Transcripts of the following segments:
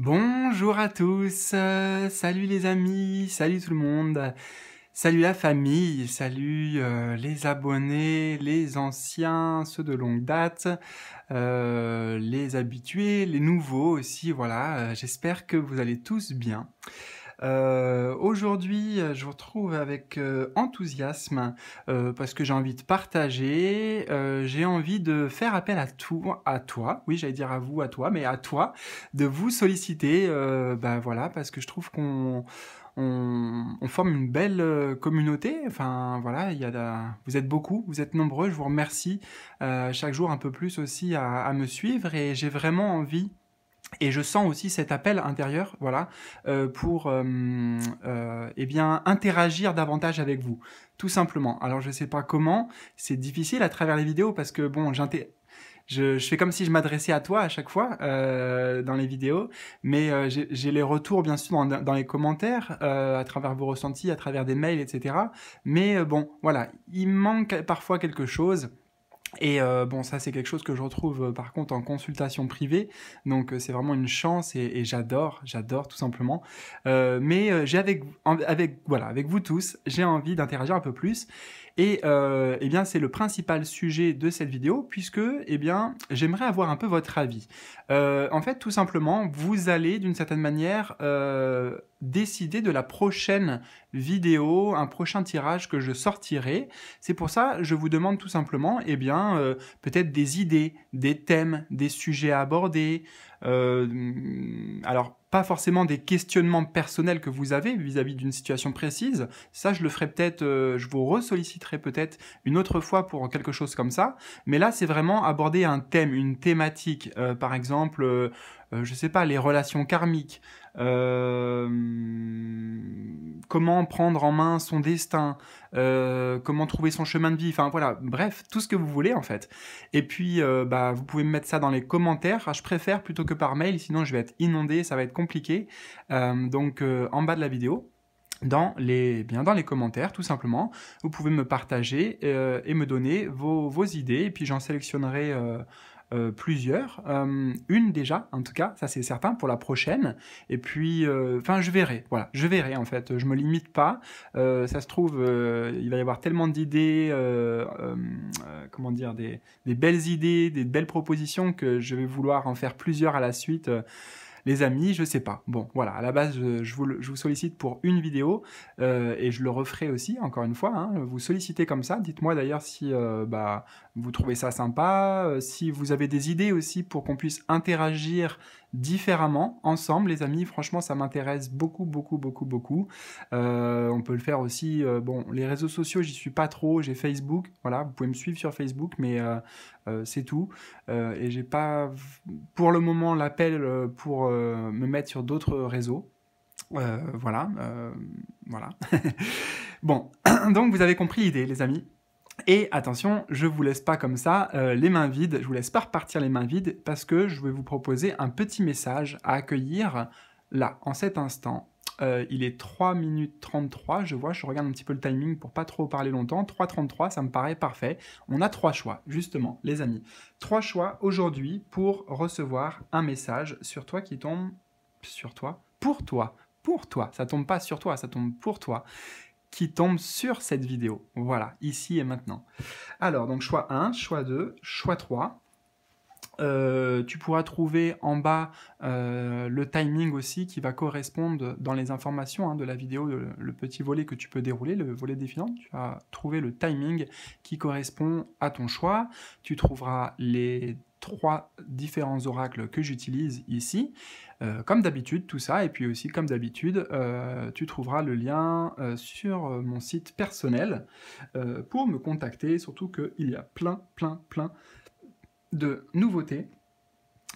Bonjour à tous, euh, salut les amis, salut tout le monde, salut la famille, salut euh, les abonnés, les anciens, ceux de longue date, euh, les habitués, les nouveaux aussi, voilà, j'espère que vous allez tous bien. Euh, aujourd'hui, je vous retrouve avec euh, enthousiasme euh, parce que j'ai envie de partager, j'ai envie de faire appel à tout, à toi, oui j'allais dire à vous, à toi, mais à toi, de vous solliciter, ben voilà, parce que je trouve qu'on on, forme une belle communauté. Enfin, voilà, il y a vous êtes beaucoup, vous êtes nombreux. Je vous remercie chaque jour un peu plus aussi à me suivre et j'ai vraiment envie et je sens aussi cet appel intérieur, voilà, euh, pour euh, euh, eh bien interagir davantage avec vous, tout simplement. Alors je ne sais pas comment, c'est difficile à travers les vidéos parce que bon, je, fais comme si je m'adressais à toi à chaque fois dans les vidéos, mais j'ai les retours bien sûr dans, les commentaires, à travers vos ressentis, à travers des mails, etc. Mais bon, voilà, il manque parfois quelque chose. Et euh, bon, ça c'est quelque chose que je retrouve euh, par contre en consultation privée, donc euh, c'est vraiment une chance et, j'adore, j'adore tout simplement. mais j'ai avec, voilà, avec vous tous, j'ai envie d'interagir un peu plus et euh, eh bien, c'est le principal sujet de cette vidéo puisque eh bien, j'aimerais avoir un peu votre avis. Euh, en fait, tout simplement, vous allez d'une certaine manière euh, décider de la prochaine vidéo, un prochain tirage que je sortirai. C'est pour ça, je vous demande tout simplement, eh bien, peut-être des idées, des thèmes, des sujets à aborder. alors pas forcément des questionnements personnels que vous avez vis-à-vis d'une situation précise. Ça, je le ferai peut-être, euh, je vous ressolliciterai peut-être une autre fois pour quelque chose comme ça. Mais là, c'est vraiment aborder un thème, une thématique. Euh, par exemple, je euh, je sais pas, les relations karmiques, euh, comment prendre en main son destin, euh, comment trouver son chemin de vie, enfin voilà, bref, tout ce que vous voulez en fait. Et puis, euh, bah, vous pouvez me mettre ça dans les commentaires, ah, je préfère plutôt que par mail, sinon je vais être inondé, ça va être compliqué. donc, en bas de la vidéo. Dans les, eh bien dans les commentaires, tout simplement. Vous pouvez me partager et me donner vos, vos idées, et puis j'en sélectionnerai euh, plusieurs. Euh, une déjà, en tout cas, ça c'est certain, pour la prochaine. Et puis, euh, enfin, je verrai. Voilà, je verrai en fait. Je me limite pas. ça se trouve, il va y avoir tellement d'idées, comment dire, des, des, belles idées, des belles propositions que je vais vouloir en faire plusieurs à la suite. Les amis, je sais pas. Bon, voilà, à la base, je, vous, sollicite pour une vidéo, euh, et je le referai aussi, encore une fois, hein. vous sollicitez comme ça. Dites-moi d'ailleurs si euh, bah, vous trouvez ça sympa, euh, si vous avez des idées aussi pour qu'on puisse interagir différemment, ensemble, les amis. Franchement, ça m'intéresse beaucoup, beaucoup, beaucoup, beaucoup. Euh, on peut le faire aussi. Euh, bon, les réseaux sociaux, j'y suis pas trop. J'ai Facebook, voilà. Vous pouvez me suivre sur Facebook, mais euh, c'est tout. et j'ai pas, pour le moment, l'appel pour me mettre sur d'autres réseaux. voilà, voilà. bon, donc vous avez compris l'idée, les amis. Et attention, je vous laisse pas comme ça euh, les mains vides, je vous laisse pas repartir les mains vides parce que je vais vous proposer un petit message à accueillir là, en cet instant. Euh, il est 3 minutes 33, je vois, je regarde un petit peu le timing pour pas trop parler longtemps. 3.33, ça me paraît parfait. On a trois choix, justement, les amis. Trois choix aujourd'hui pour recevoir un message sur toi qui tombe sur toi, pour toi, pour toi. Ça tombe pas sur toi, ça tombe pour toi qui tombe sur cette vidéo. Voilà, ici et maintenant. Alors, donc choix 1, choix 2, choix 3. Euh, tu pourras trouver en bas euh, le timing aussi qui va correspondre dans les informations hein, de la vidéo, le, petit volet que tu peux dérouler, le volet défilant. Tu vas trouver le timing qui correspond à ton choix. Tu trouveras les trois différents oracles que j'utilise ici. Euh, comme d'habitude, tout ça, et puis aussi comme d'habitude, euh, tu trouveras le lien euh, sur mon site personnel pour me contacter, surtout qu'il y a plein, plein, plein de nouveautés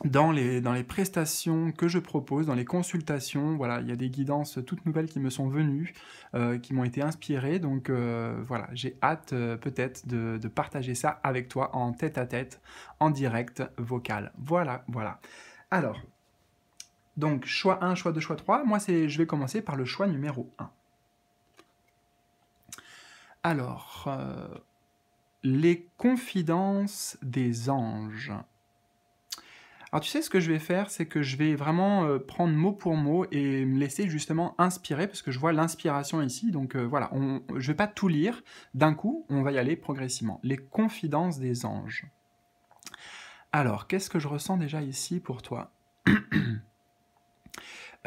dans les, prestations que je propose, dans les consultations, voilà, il y a des guidances toutes nouvelles qui me sont venues, euh, qui m'ont été inspirées. Donc euh, voilà, j'ai hâte euh, peut-être de, de, partager ça avec toi en tête à tête, en direct vocal. Voilà, voilà. Alors, donc choix 1, choix 2, choix 3. Moi, je vais commencer par le choix numéro 1. Alors, les confidences des anges. Alors tu sais, ce que je vais faire, c'est que je vais vraiment euh, prendre mot pour mot et me laisser justement inspirer, parce que je vois l'inspiration ici. Donc euh, voilà, je ne vais pas tout lire d'un coup, on va y aller progressivement. Les confidences des anges. Alors, qu'est-ce que je ressens déjà ici pour toi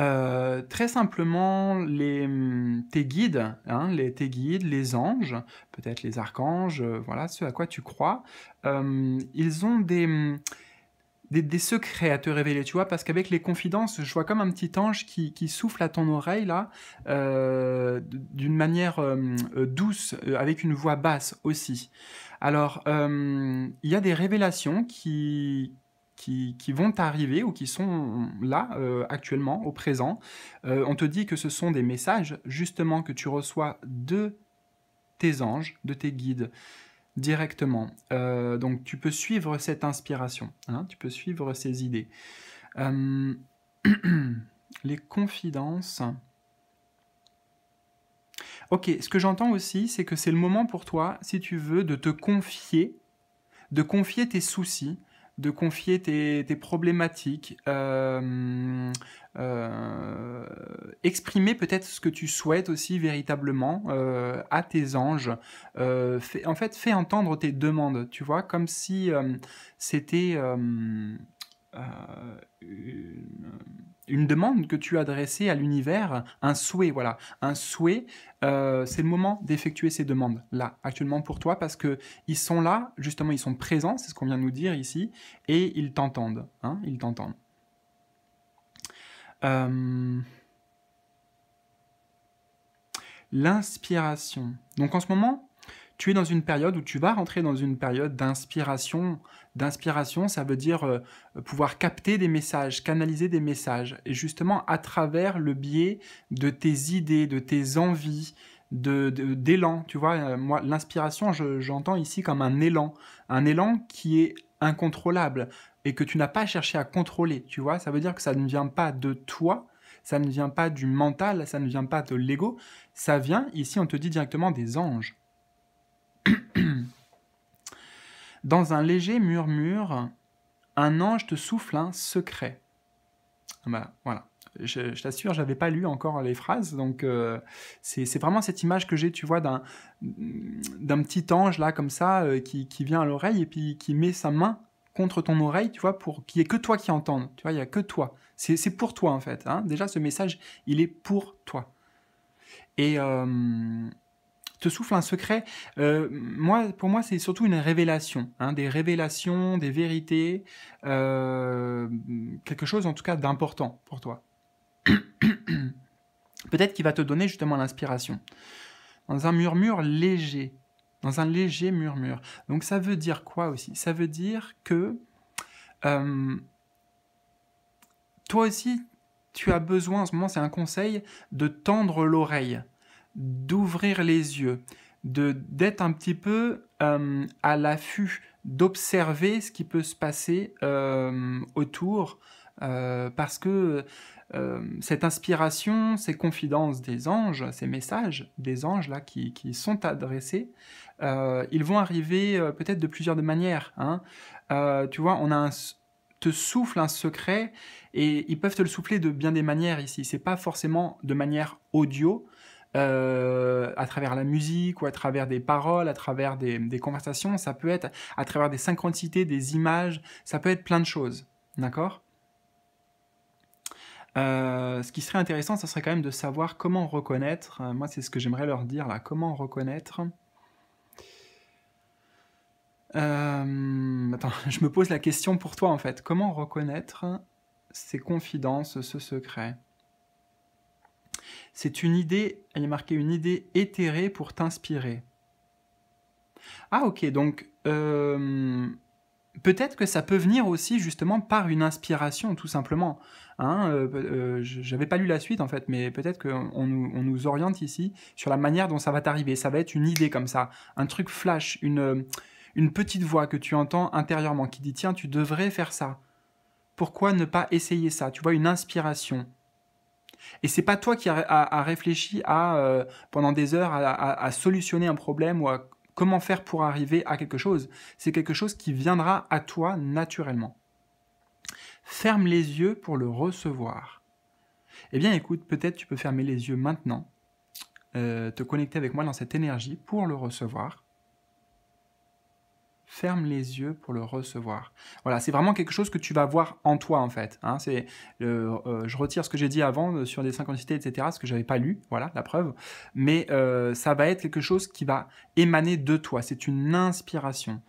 euh, très simplement, les, mm, tes guides, hein, les, tes guides, les anges, peut-être les archanges, voilà, ce à quoi tu crois, ils ont des, mm, des, secrets à te révéler, tu vois, parce qu'avec les confidences, je vois comme un petit ange qui, qui souffle à ton oreille, là, euh, d'une manière euh, euh, douce, avec une voix basse aussi. Alors, il y a des révélations qui, qui, qui, vont arriver ou qui sont là actuellement, au présent. on te dit que ce sont des messages justement que tu reçois de tes anges, de tes guides directement. Euh, donc tu peux suivre cette inspiration, hein, tu peux suivre ces idées. Euh, les confidences. Ok, ce que j'entends aussi, c'est que c'est le moment pour toi, si tu veux, de te confier, de confier tes soucis, de confier tes, problématiques, euh, euh, exprimer peut-être ce que tu souhaites aussi véritablement euh, à tes anges. en fait, fais entendre tes demandes, tu vois, comme si c'était... Euh, une, demande que tu as à l'univers, un souhait, voilà, un souhait. Euh, c'est le moment d'effectuer ces demandes là, actuellement pour toi, parce que ils sont là, justement, ils sont présents, c'est ce qu'on vient de nous dire ici, et ils t'entendent, hein, ils t'entendent. Euh, l'inspiration. Donc en ce moment, tu es dans une période où tu vas rentrer dans une période d'inspiration D'inspiration, ça veut dire euh, pouvoir capter des messages, canaliser des messages, et justement à travers le biais de tes idées, de tes envies, d'élan, de, d'élan tu vois, euh, moi l'inspiration, j'entends ici comme un élan, un élan qui est incontrôlable et que tu n'as pas cherché à contrôler, tu vois, ça veut dire que ça ne vient pas de toi, ça ne vient pas du mental, ça ne vient pas de l'ego, ça vient, ici on te dit directement des anges. Dans un léger murmure, un ange te souffle un secret. Ah bah, voilà. Je, je t'assure, j'avais pas lu encore les phrases, donc euh, c'est vraiment cette image que j'ai, tu vois, d'un petit ange là comme ça euh, qui, vient à l'oreille et puis qui met sa main contre ton oreille, tu vois, pour qu'il n'y ait que toi qui entende. Tu vois, il y a que toi. C'est pour toi en fait. Hein. Déjà, ce message, il est pour toi. Et euh, te souffle un secret. Euh, moi, pour moi, c'est surtout une révélation, hein, des révélations, des vérités, euh, quelque chose en tout cas d'important pour toi. Peut-être qu'il va te donner justement l'inspiration. Dans un murmure léger, dans un léger murmure. Donc ça veut dire quoi aussi Ça veut dire que euh, toi aussi, tu as besoin, en ce moment c'est un conseil, de tendre l'oreille d'ouvrir les yeux, d'être un petit peu euh, à l'affût, d'observer ce qui peut se passer euh, autour, euh, parce que cette inspiration, ces confidences des anges, ces messages des anges là qui, sont adressés, ils vont arriver peut-être de plusieurs manières. Hein. tu vois, on te souffle un secret et ils peuvent te le souffler de bien des manières ici. C'est pas forcément de manière audio, euh, à travers la musique ou à travers des paroles, à travers des, conversations, ça peut être à travers des synchronicités, des images, ça peut être plein de choses. D'accord euh, ce qui serait intéressant, ça serait quand même de savoir comment reconnaître. Euh, moi, c'est ce que j'aimerais leur dire là. Comment reconnaître attends, je me pose la question pour toi en fait. Comment reconnaître ces confidences, ce secret c'est une idée, elle est marquée une idée éthérée pour t'inspirer. Ah ok, donc euh, peut-être que ça peut venir aussi justement par une inspiration tout simplement. Hein, n'avais euh, euh, pas lu la suite en fait, mais peut-être qu'on nous, on nous oriente ici sur la manière dont ça va t'arriver. Ça va être une idée comme ça, un truc flash, une, une petite voix que tu entends intérieurement qui dit tiens tu devrais faire ça. Pourquoi ne pas essayer ça Tu vois, une inspiration. Et c'est pas toi qui a, réfléchi à euh, pendant des heures à, solutionner un problème ou à comment faire pour arriver à quelque chose. C'est quelque chose qui viendra à toi naturellement. Ferme les yeux pour le recevoir. Eh bien, écoute, peut-être tu peux fermer les yeux maintenant, euh, te connecter avec moi dans cette énergie pour le recevoir ferme les yeux pour le recevoir. Voilà, c'est vraiment quelque chose que tu vas voir en toi en fait. Hein. c'est euh, je retire ce que j'ai dit avant euh, sur des synchronicités, etc., ce que je n'avais pas lu, voilà la preuve. Mais euh, ça va être quelque chose qui va émaner de toi. C'est une inspiration.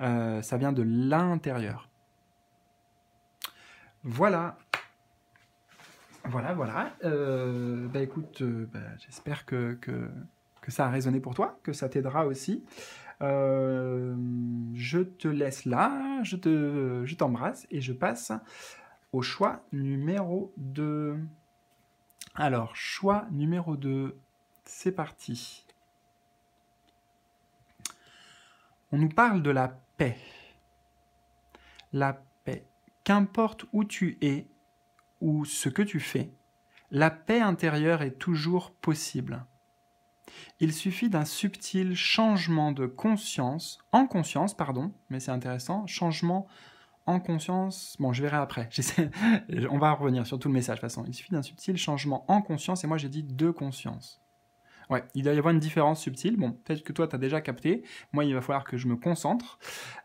ça vient de l'intérieur. Voilà. Voilà, voilà. bah écoute, bah, j'espère que, que, que, ça a résonné pour toi, que ça t'aidera aussi. Euh, je te laisse là, je te, je t'embrasse et je passe au choix numéro 2. Alors, choix numéro 2, c'est parti. On nous parle de la paix. La paix. Qu'importe où tu es ou ce que tu fais, la paix intérieure est toujours possible. Il suffit d'un subtil changement de conscience, en conscience, pardon, mais c'est intéressant, changement en conscience, bon je verrai après, on va revenir sur tout le message de toute façon, il suffit d'un subtil changement en conscience, et moi j'ai dit de conscience. Ouais, il doit y avoir une différence subtile, bon peut-être que toi t'as déjà capté, moi il va falloir que je me concentre.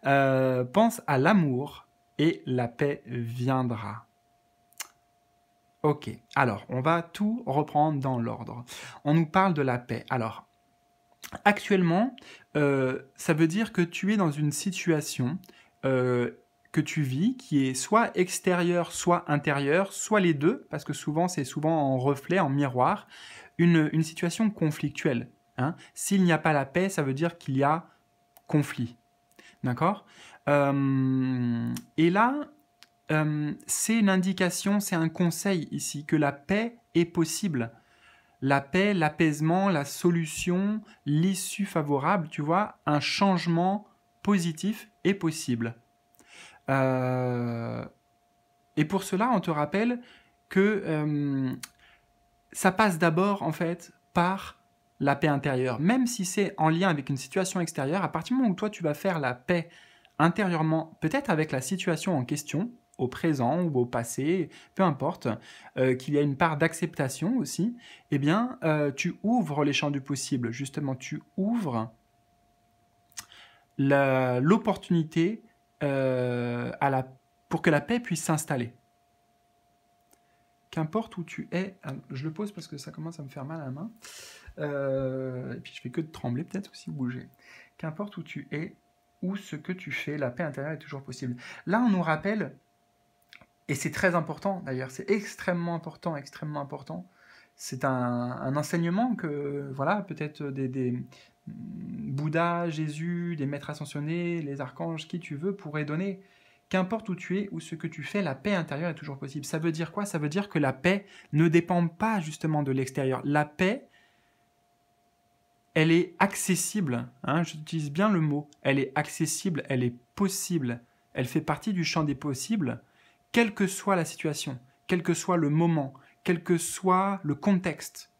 Euh, pense à l'amour et la paix viendra. Ok, alors on va tout reprendre dans l'ordre. On nous parle de la paix. Alors, actuellement, euh, ça veut dire que tu es dans une situation euh, que tu vis qui est soit extérieure, soit intérieure, soit les deux, parce que souvent c'est souvent en reflet, en miroir, une, situation conflictuelle. Hein. S'il n'y a pas la paix, ça veut dire qu'il y a conflit. D'accord euh, Et là, euh, c'est une indication, c'est un conseil ici, que la paix est possible. La paix, l'apaisement, la solution, l'issue favorable, tu vois, un changement positif est possible. Euh, et pour cela, on te rappelle que euh, ça passe d'abord, en fait, par la paix intérieure. Même si c'est en lien avec une situation extérieure, à partir du moment où toi, tu vas faire la paix intérieurement, peut-être avec la situation en question, au présent ou au passé, peu importe, euh, qu'il y a une part d'acceptation aussi, eh bien, euh, tu ouvres les champs du possible. Justement, tu ouvres l'opportunité euh, pour que la paix puisse s'installer. Qu'importe où tu es, ah, je le pose parce que ça commence à me faire mal à la main, et puis je fais que de trembler peut-être aussi bouger. Qu'importe où tu es, ou ce que tu fais, la paix intérieure est toujours possible. Là, on nous rappelle et c'est très important d'ailleurs, c'est extrêmement important, extrêmement important. C'est un, enseignement que, voilà, peut-être des, mm, Bouddhas, Jésus, des maîtres ascensionnés, les archanges, qui tu veux, pourraient donner. Qu'importe où tu es ou ce que tu fais, la paix intérieure est toujours possible. Ça veut dire quoi Ça veut dire que la paix ne dépend pas justement de l'extérieur. La paix, elle est accessible. Hein, j'utilise bien le mot. Elle est accessible, elle est possible. Elle fait partie du champ des possibles quelle que soit la situation, quel que soit le moment, quel que soit le contexte.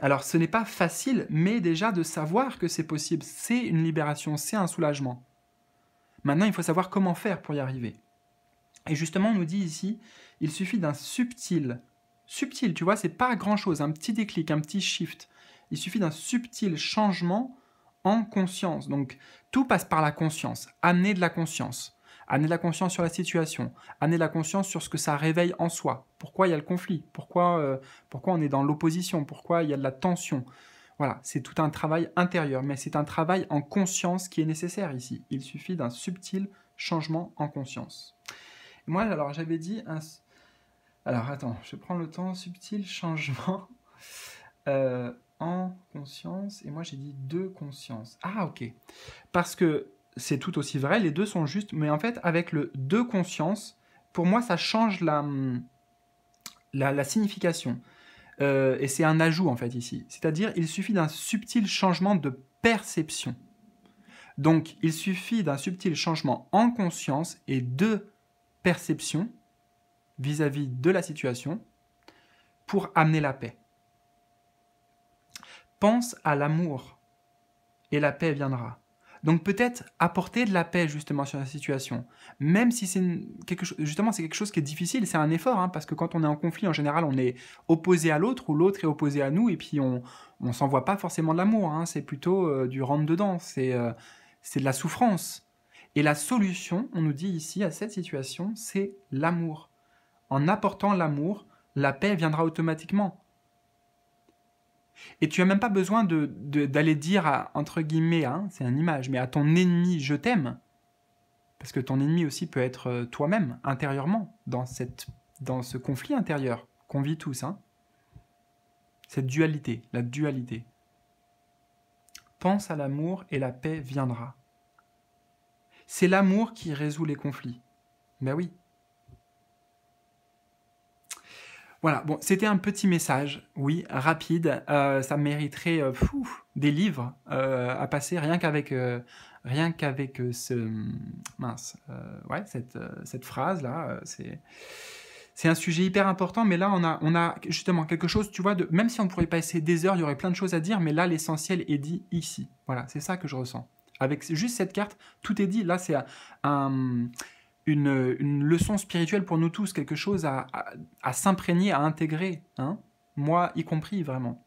Alors ce n'est pas facile, mais déjà de savoir que c'est possible, c'est une libération, c'est un soulagement. Maintenant, il faut savoir comment faire pour y arriver. Et justement, on nous dit ici, il suffit d'un subtil, subtil, tu vois, c'est pas grand-chose, un petit déclic, un petit shift. Il suffit d'un subtil changement en conscience. Donc tout passe par la conscience, amener de la conscience amener la conscience sur la situation, amener la conscience sur ce que ça réveille en soi. Pourquoi il y a le conflit Pourquoi, euh, pourquoi on est dans l'opposition Pourquoi il y a de la tension Voilà, c'est tout un travail intérieur, mais c'est un travail en conscience qui est nécessaire ici. Il suffit d'un subtil changement en conscience. moi, alors j'avais dit... Un... Alors attends, je prends le temps, subtil changement euh, en conscience, et moi j'ai dit deux consciences. Ah ok, parce que c'est tout aussi vrai, les deux sont justes, mais en fait, avec le de conscience, pour moi, ça change la, hum, la, signification. Euh, et c'est un ajout, en fait, ici. C'est-à-dire, il suffit d'un subtil changement de perception. Donc, il suffit d'un subtil changement en conscience et de perception vis à -vis de la situation pour amener la paix. Pense à l'amour et la paix viendra. Donc peut-être apporter de la paix justement sur la situation, même si c'est quelque chose, justement c'est quelque chose qui est difficile, c'est un effort, hein, parce que quand on est en conflit, en général, on est opposé à l'autre ou l'autre est opposé à nous, et puis on on s'envoie pas forcément de l'amour, hein. c'est plutôt euh, du rentre dedans, c'est euh, c'est de la souffrance. Et la solution, on nous dit ici à cette situation, c'est l'amour. En apportant l'amour, la paix viendra automatiquement. Et tu as même pas besoin d'aller de, dire, à, entre guillemets, hein, c'est une image, mais à ton ennemi, je t'aime. Parce que ton ennemi aussi peut être euh, toi-même, intérieurement, dans, cette, dans ce conflit intérieur qu'on vit tous. Hein. Cette dualité, la dualité. Pense à l'amour et la paix viendra. C'est l'amour qui résout les conflits. Ben oui, Voilà, bon, c'était un petit message, oui, rapide. Euh, ça mériterait euh, fou, des livres euh, à passer rien qu'avec rien qu'avec ce hum, mince, ouais, cette, phrase là, c'est c'est un sujet hyper important, mais là on a on a justement quelque chose, tu vois, de même si on pourrait passer des heures, il y aurait plein de choses à dire, mais là l'essentiel est dit ici. Voilà, c'est ça que je ressens. Avec juste cette carte, tout est dit. Là, c'est un une, leçon spirituelle pour nous tous, quelque chose à, s'imprégner, à intégrer, hein moi y compris vraiment.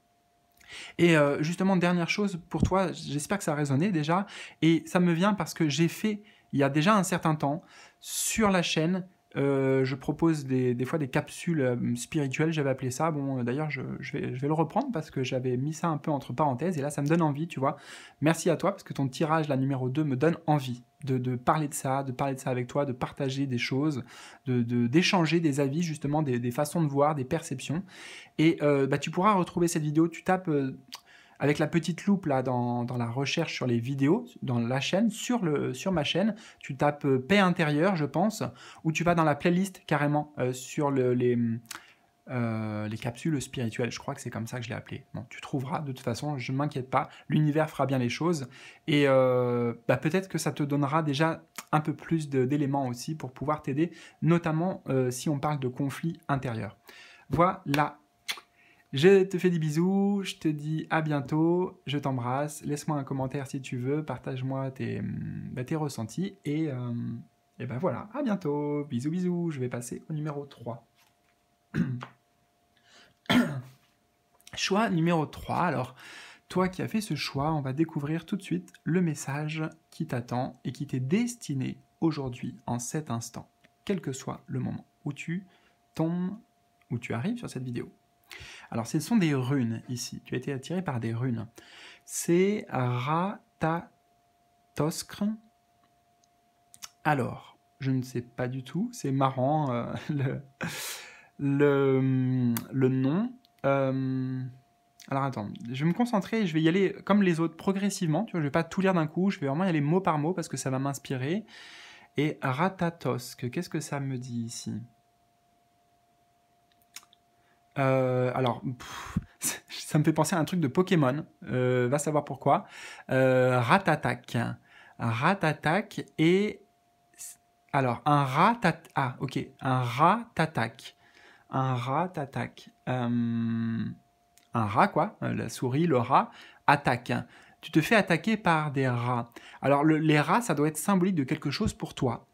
Et euh, justement, dernière chose pour toi, j'espère que ça a résonné déjà, et ça me vient parce que j'ai fait, il y a déjà un certain temps, sur la chaîne, euh, je propose des, fois des capsules euh, spirituelles, j'avais appelé ça. Bon, euh, d'ailleurs, je, vais, le reprendre parce que j'avais mis ça un peu entre parenthèses et là, ça me donne envie, tu vois. Merci à toi parce que ton tirage, la numéro 2, me donne envie de, parler de ça, de parler de ça avec toi, de partager des choses, d'échanger de, d'échanger des avis, justement, des, façons de voir, des perceptions. Et bah, tu pourras retrouver cette vidéo, tu tapes. Avec la petite loupe là dans, la recherche sur les vidéos, dans la chaîne, sur, le, sur ma chaîne, tu tapes euh, paix intérieure, je pense, ou tu vas dans la playlist carrément euh, sur les, euh, les capsules spirituelles. Je crois que c'est comme ça que je l'ai appelé. Bon, tu trouveras, de toute façon, je ne m'inquiète pas, l'univers fera bien les choses. Et bah, peut-être que ça te donnera déjà un peu plus d'éléments aussi pour pouvoir t'aider, notamment si on parle de conflits intérieurs. Voilà je te fais des bisous, je te dis à bientôt, je t'embrasse, laisse-moi un commentaire si tu veux, partage-moi tes, hum, bah, ressentis et, ben voilà, à bientôt, bisous bisous, je vais passer au numéro 3. choix numéro 3, alors toi qui as fait ce choix, on va découvrir tout de suite le message qui t'attend et qui t'est destiné aujourd'hui, en cet instant, quel que soit le moment où tu tombes, où tu arrives sur cette vidéo. Alors, ce sont des runes ici. Tu as été attiré par des runes. C'est Ratatoskr. Alors, je ne sais pas du tout. C'est marrant euh, le, nom. Euh, alors attends, je vais me concentrer, je vais y aller comme les autres progressivement, tu ne je vais pas tout lire d'un coup, je vais vraiment y aller mot par mot parce que ça va m'inspirer. Et ratatosk, qu'est-ce que ça me dit ici euh, alors, ça me fait penser à un truc de Pokémon. Euh, va savoir pourquoi. Euh, rat attaque, Rat attaque et alors un rat t'attaque, ah ok un rat attaque, Un rat attaque. un rat quoi La souris, le rat attaque. Tu te fais attaquer par des rats. Alors les rats, ça doit être symbolique de quelque chose pour toi.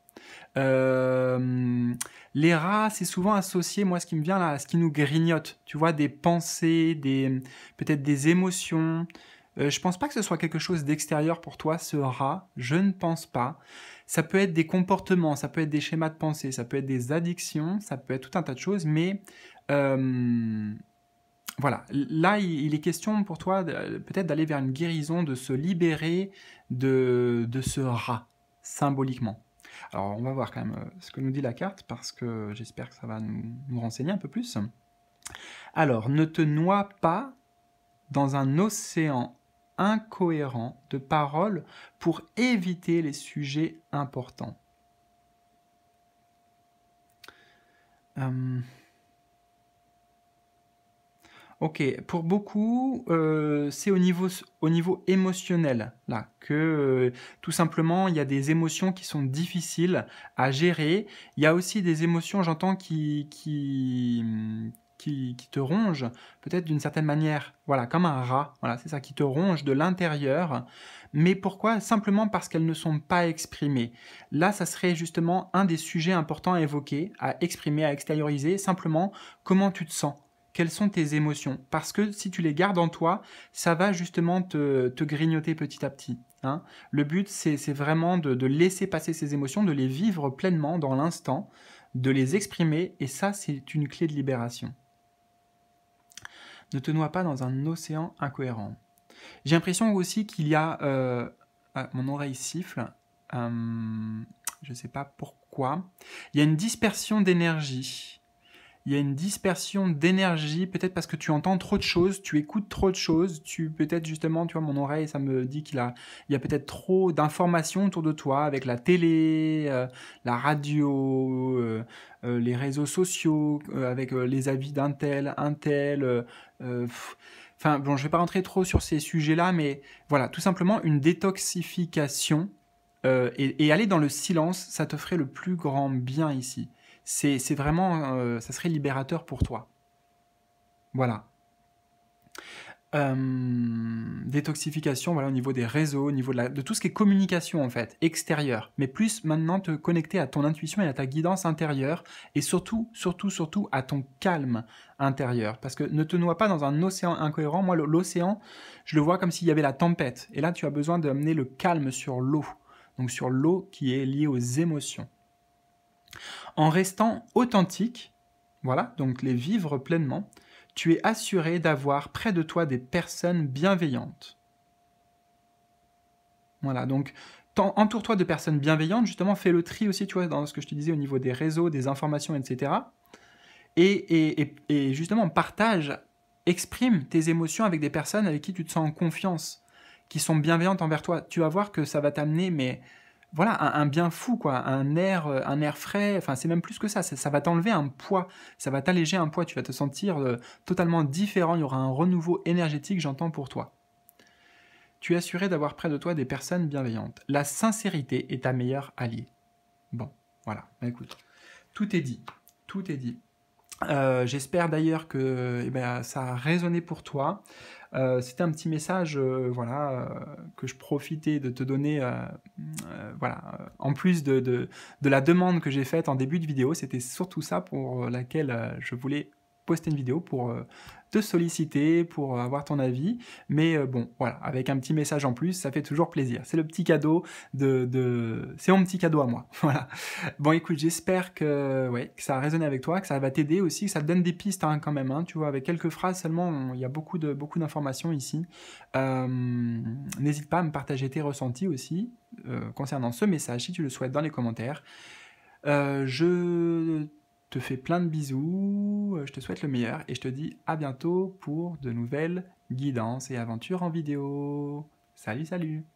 Euh, les rats, c'est souvent associé, moi, ce qui me vient là, ce qui nous grignote. Tu vois, des pensées, des peut-être des émotions. je euh, je pense pas que ce soit quelque chose d'extérieur pour toi, ce rat. Je ne pense pas. Ça peut être des comportements, ça peut être des schémas de pensée, ça peut être des addictions, ça peut être tout un tas de choses, mais euh, voilà. Là, il, est question pour toi peut-être d'aller vers une guérison, de se libérer de ce rat, symboliquement. Alors on va voir quand même euh, ce que nous dit la carte, parce que j'espère que ça va nous, renseigner un peu plus. Alors, ne te noie pas dans un océan incohérent de paroles pour éviter les sujets importants. Euh, Ok, pour beaucoup, euh, c'est au niveau, émotionnel, là, que euh, tout simplement, il y a des émotions qui sont difficiles à gérer. Il y a aussi des émotions, j'entends, qui, qui, mm, qui, qui, te rongent, peut-être d'une certaine manière, voilà, comme un rat, voilà, c'est ça, qui te ronge de l'intérieur. Mais pourquoi Simplement parce qu'elles ne sont pas exprimées. Là, ça serait justement un des sujets importants à évoquer, à exprimer, à extérioriser, simplement comment tu te sens quelles sont tes émotions. Parce que si tu les gardes en toi, ça va justement te, grignoter petit à petit. Hein. Le but, c'est vraiment de, laisser passer ces émotions, de les vivre pleinement dans l'instant, de les exprimer, et ça, c'est une clé de libération. Ne te noie pas dans un océan incohérent. J'ai l'impression aussi qu'il y a... Euh, ah, mon oreille siffle. Euh, je ne sais pas pourquoi. Il y a une dispersion d'énergie il y a une dispersion d'énergie, peut-être parce que tu entends trop de choses, tu écoutes trop de choses, tu peut-être justement, tu vois, mon oreille, ça me dit qu'il a, il y a peut-être trop d'informations autour de toi avec la télé, euh, la radio, euh, euh, les réseaux sociaux, avec les avis d'un tel, un tel. Enfin, bon, je vais pas rentrer trop sur ces sujets-là, mais voilà, tout simplement une détoxification et aller dans le silence, ça te ferait le plus grand bien ici c'est vraiment, euh, ça serait libérateur pour toi. Voilà. Euh, détoxification, voilà, au niveau des réseaux, au niveau de, tout ce qui est communication en fait, extérieure, mais plus maintenant te connecter à ton intuition et à ta guidance intérieure, et surtout, surtout, surtout à ton calme intérieur, parce que ne te noie pas dans un océan incohérent. Moi, l'océan, je le vois comme s'il y avait la tempête, et là, tu as besoin d'amener le calme sur l'eau, donc sur l'eau qui est liée aux émotions. En restant authentique, voilà, donc les vivre pleinement, tu es assuré d'avoir près de toi des personnes bienveillantes. Voilà, donc entoure-toi de personnes bienveillantes, justement, fais le tri aussi, tu vois, dans ce que je te disais au niveau des réseaux, des informations, etc. Et, et, justement, partage, exprime tes émotions avec des personnes avec qui tu te sens en confiance, qui sont bienveillantes envers toi. Tu vas voir que ça va t'amener, mais voilà, un, bien fou, quoi, un air, euh, un air frais. Enfin, c'est même plus que ça. Ça, va t'enlever un poids, ça va t'alléger un poids. Tu vas te sentir euh, totalement différent. Il y aura un renouveau énergétique, j'entends pour toi. Tu es assuré d'avoir près de toi des personnes bienveillantes. La sincérité est ta meilleure alliée. Bon, voilà. Bah, écoute, tout est dit. Tout est dit. Euh, j'espère d'ailleurs que eh ben, ça a résonné pour toi. Euh, c'était un petit message euh, voilà, euh, que je profitais de te donner voilà, en plus de la demande que j'ai faite en début de vidéo. C'était surtout ça pour laquelle je voulais poster une vidéo pour euh, te solliciter, pour euh, avoir ton avis. Mais euh, bon, voilà, avec un petit message en plus, ça fait toujours plaisir. C'est le petit cadeau de... C'est mon petit cadeau à moi. Voilà. Bon, écoute, j'espère que, ouais, ça a résonné avec toi, que ça va t'aider aussi, que ça te donne des pistes hein, quand même. Hein. tu vois, avec quelques phrases seulement, il y a beaucoup de beaucoup d'informations ici. N'hésite pas à me partager tes ressentis aussi concernant ce message si tu le souhaites dans les commentaires. je te fais plein de bisous, euh, je te souhaite le meilleur et je te dis à bientôt pour de nouvelles guidances et aventures en vidéo. Salut, salut